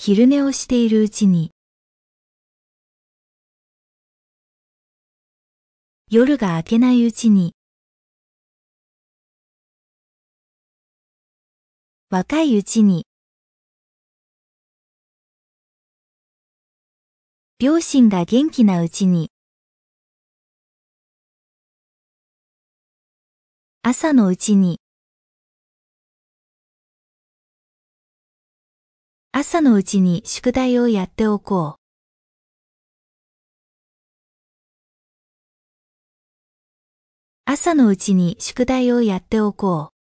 昼寝をしているうちに、夜が明けないうちに、若いうちに、両親が元気なうちに、朝のうちに、朝のうちに宿題をやっておこう。朝のうちに宿題をやっておこう。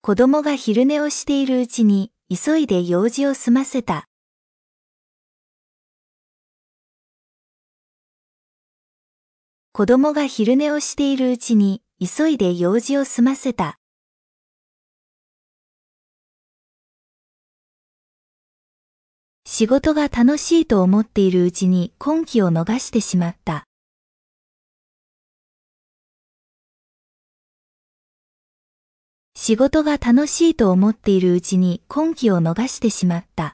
子供が昼寝をしているうちに急いで用事を済ませた。子供が昼寝をしているうちに急いで用事を済ませた。仕事が楽しいと思っているうちに今期を逃してしまった。仕事が楽しいと思っているうちに今期を逃してしまった。